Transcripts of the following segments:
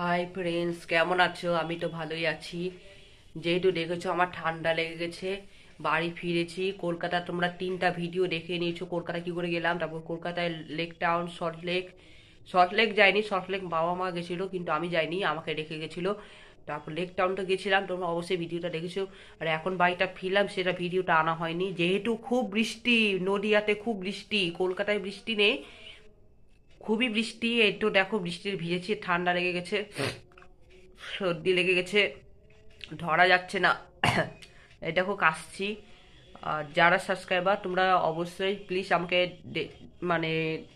hi friends কেমন আছো আমি তো ভালোই আছি যেহেতু দেখেছো আমার ঠান্ডা লেগে গেছে বাড়ি ফিরেছি কলকাতা তোমরা তিনটা ভিডিও দেখে নিয়েছো কলকাতা কি করে গেলাম তারপর কলকাতায় লেক টাউন সল্ট লেক সল্ট লেক যায়নি সল্ট লেক বাবা মা গেছিলো কিন্তু আমি যাইনি আমাকে রেখে গেছিলো তারপর লেক টাউনটা গেছিলাম তোমরা অবশ্যই ভিডিওটা দেখেছো আর এখন বাড়িটা ফিরলাম সেটা ভিডিওটা আনা হয়নি যেহেতু খুব বৃষ্টি নদিয়াতে খুব বৃষ্টি কলকাতায় বৃষ্টি নেই খুবই বৃষ্টি এই তো দেখো বৃষ্টির ভিজেছি ঠান্ডা লেগে গেছে সর্দি লেগে গেছে ধরা যাচ্ছে না এই দেখো কাশছি আর যারা সাবস্ক্রাইবার তোমরা অবশ্যই প্লিজ আমাকে মানে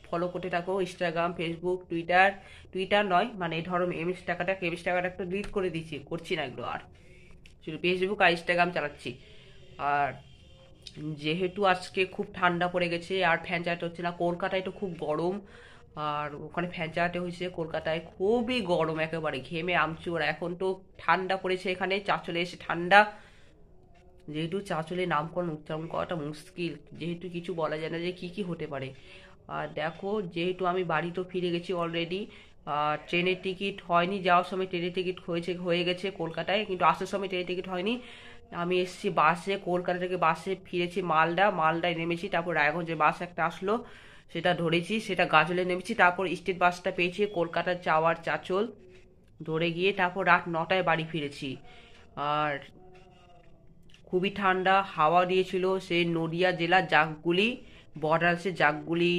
ফলো করতে থাকো ইনস্টাগ্রাম ফেসবুক টুইটার টুইটার নয় মানে ধরো এমএস টাকাটা কেমএস টাকাটা একটু ডিলিট করে দিচ্ছি করছি না এগুলো আর শুধু ফেসবুক আর ইনস্টাগ্রাম চালাচ্ছি আর যেহেতু আজকে খুব ঠান্ডা পড়ে গেছে আর ফ্যান চালাতে হচ্ছে না কলকাতায় তো খুব গরম আর ওখানে ফ্যাঁচাটে হয়েছে কলকাতায় খুবই গরম একেবারে ঘেমে আমচুর এখন তো ঠান্ডা পড়েছে এখানে চাচলে এসে ঠান্ডা যেহেতু চাঁচলে নামকরণ উচ্চারণ করাটা মুশকিল যেহেতু কিছু বলা যায় না যে কি কি হতে পারে আর দেখো যেহেতু আমি বাড়ি তো ফিরে গেছি অলরেডি আর ট্রেনের টিকিট হয়নি যাওয়ার সময় ট্রেনের টিকিট হয়েছে হয়ে গেছে কলকাতায় কিন্তু আসার সময় ট্রেনের টিকিট হয়নি আমি এসেছি বাসে কলকাতা থেকে বাসে ফিরেছি মালদা মালদায় নেমেছি তারপর রায়গঞ্জে বাস একটা আসলো সেটা ধরেছি সেটা গাজলে নেমেছি তারপর স্টেট বাসটা পেয়েছি কলকাতার যাওয়ার চাচল ধরে গিয়ে তারপর রাত নটায় বাড়ি ফিরেছি আর খুবই ঠান্ডা হাওয়া দিয়েছিল সে নদিয়া জেলার জাগগুলি সে জাগগুলি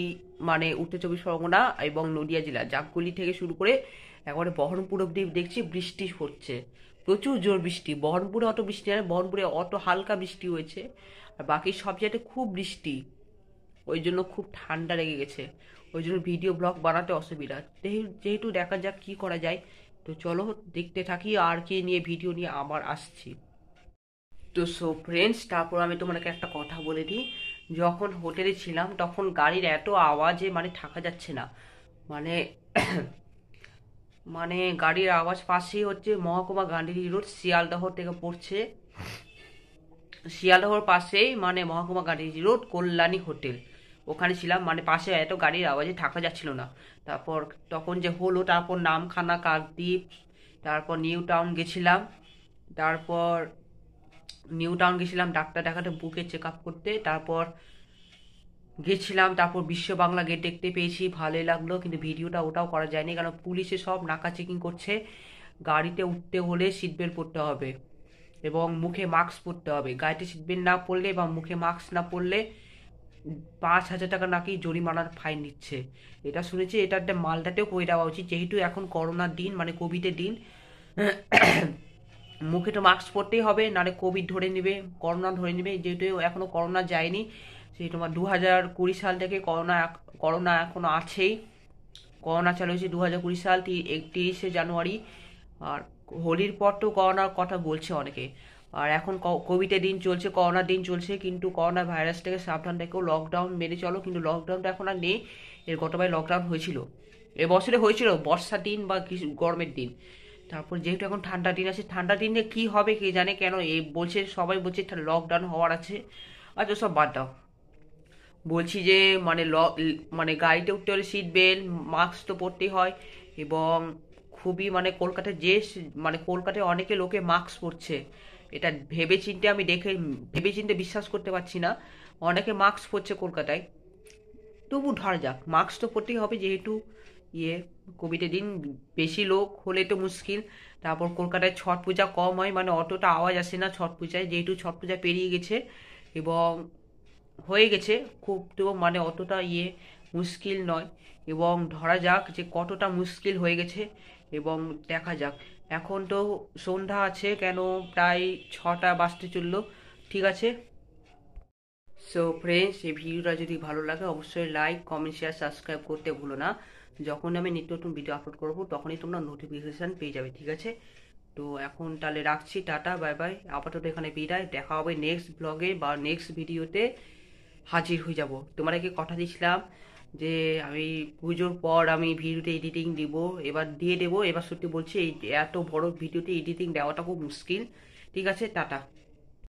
মানে উত্তর চব্বিশ পরগনা এবং নদিয়া জেলা জাগগুলি থেকে শুরু করে একবারে বহরমপুর অব্দি দেখছি বৃষ্টি হচ্ছে প্রচুর জোর বৃষ্টি বহরমপুরে অত বৃষ্টি আর বহরমপুরে অত হালকা বৃষ্টি হয়েছে আর বাকি সব জায়গাতে খুব বৃষ্টি ওই জন্য খুব ঠান্ডা লেগে গেছে ওই জন্য ভিডিও ব্লগ বানাতে অসুবিধা যেহেতু দেখা যাক কি করা যায় তো চলো দেখতে থাকি আর কে নিয়ে ভিডিও নিয়ে আবার আসছি তো সো ফ্রেন্ডস তারপর আমি তোমাকে একটা কথা বলে দিই যখন হোটেলে ছিলাম তখন গাড়ির এত আওয়াজে মানে থাকা যাচ্ছে না মানে মানে গাড়ির আওয়াজ পাশেই হচ্ছে মহকুমা গান্ধী রোড শিয়ালদহ থেকে পড়ছে শিয়ালদহর পাশেই মানে মহকুমা গান্ধী রোড কল্যাণী হোটেল ওখানে ছিলাম মানে পাশে এত গাড়ির আওয়াজে থাকা যাচ্ছিল না তারপর তখন যে হলো তারপর নামখানা কাকদ্বীপ তারপর নিউ টাউন গেছিলাম তারপর নিউ টাউন গেছিলাম ডাক্তার দেখাতে বুকে চেক আপ করতে তারপর গেছিলাম তারপর বিশ্ব বাংলা গেট দেখতে পেয়েছি ভালোই লাগলো কিন্তু ভিডিওটা ওটাও করা যায়নি কারণ পুলিশে সব নাকা চেকিং করছে গাড়িতে উঠতে হলে সিটবেল্ট পড়তে পরতে হবে এবং মুখে মাস্ক পরতে হবে গাড়িতে সিটবেল্ট না পরলে বা মুখে মাস্ক না পরলে পাঁচ হাজার টাকা নাকি জরিমানার ফাইন নিচ্ছে এটা শুনেছি এটা একটা মালদাতেও করে দেওয়া উচিত যেহেতু এখন করোনার দিন মানে কোভিডের দিন মুখে তো মাস্ক পরতেই হবে নাহলে কোভিড ধরে নেবে করোনা ধরে নেবে যেহেতু এখনও করোনা যায়নি সেই তোমার দু হাজার কুড়ি সাল থেকে করোনা করোনা এখনও আছেই করোনা চালু হয়েছে দু হাজার কুড়ি সাল একত্রিশে জানুয়ারি আর হোলির পর তো করোনার কথা বলছে অনেকে আর এখন কোভিডের দিন চলছে করোনার দিন চলছে কিন্তু করোনা ভাইরাস থেকে সাবধান থেকেও লকডাউন মেনে চলো কিন্তু লকডাউনটা এখন আর নেই এর গতবার লকডাউন হয়েছিল এবছরে হয়েছিল বর্ষার দিন বা কিছু গরমের দিন তারপর যেহেতু এখন ঠান্ডা দিন আছে ঠান্ডা দিনে কি হবে কে জানে কেন এ বলছে সবাই বলছে লকডাউন হওয়ার আছে আচ্ছা সব বাদ দাও বলছি যে মানে ল মানে গাড়িতে উঠতে হলে সিট বেল্ট মাস্ক তো পরতেই হয় এবং খুবই মানে কলকাতায় যে মানে কলকাতায় অনেকে লোকে মাস্ক পরছে এটা ভেবেচিন্তে আমি দেখে ভেবেচিন্তে বিশ্বাস করতে পারছি না অনেকে মাস্ক পরছে কলকাতায় তবু ধর যাক মাস্ক তো পরতেই হবে যেহেতু ইয়ে কোভিডের দিন বেশি লোক হলে তো মুশকিল তারপর কলকাতায় ছট পূজা কম হয় মানে অতটা আওয়াজ আসে না ছট পূজায় যেহেতু ছট পূজা পেরিয়ে গেছে এবং হয়ে গেছে খুব তো মানে অতটা ইয়ে মুশকিল নয় এবং ধরা যাক যে কতটা মুশকিল হয়ে গেছে এবং দেখা যাক এখন তো সন্ধ্যা আছে কেন প্রায় ছটা বাজতে চললো ঠিক আছে সো ফ্রেন্ডস এই ভিডিওটা যদি ভালো লাগে অবশ্যই লাইক কমেন্ট শেয়ার সাবস্ক্রাইব করতে ভুলো না যখন আমি নিত্য নতুন ভিডিও আপলোড করবো তখনই তোমরা নোটিফিকেশান পেয়ে যাবে ঠিক আছে তো এখন তাহলে রাখছি টাটা বাই বাই আপাতত এখানে বিদায় দেখা হবে নেক্সট ব্লগে বা নেক্সট ভিডিওতে হাজির হয়ে যাব তোমরা কি কথা দিয়েছিলাম যে আমি পুজোর পর আমি ভিডিওতে এডিটিং দিব এবার দিয়ে দেবো এবার সত্যি বলছি এই এত বড় ভিডিওতে এডিটিং দেওয়াটা খুব মুশকিল ঠিক আছে টাটা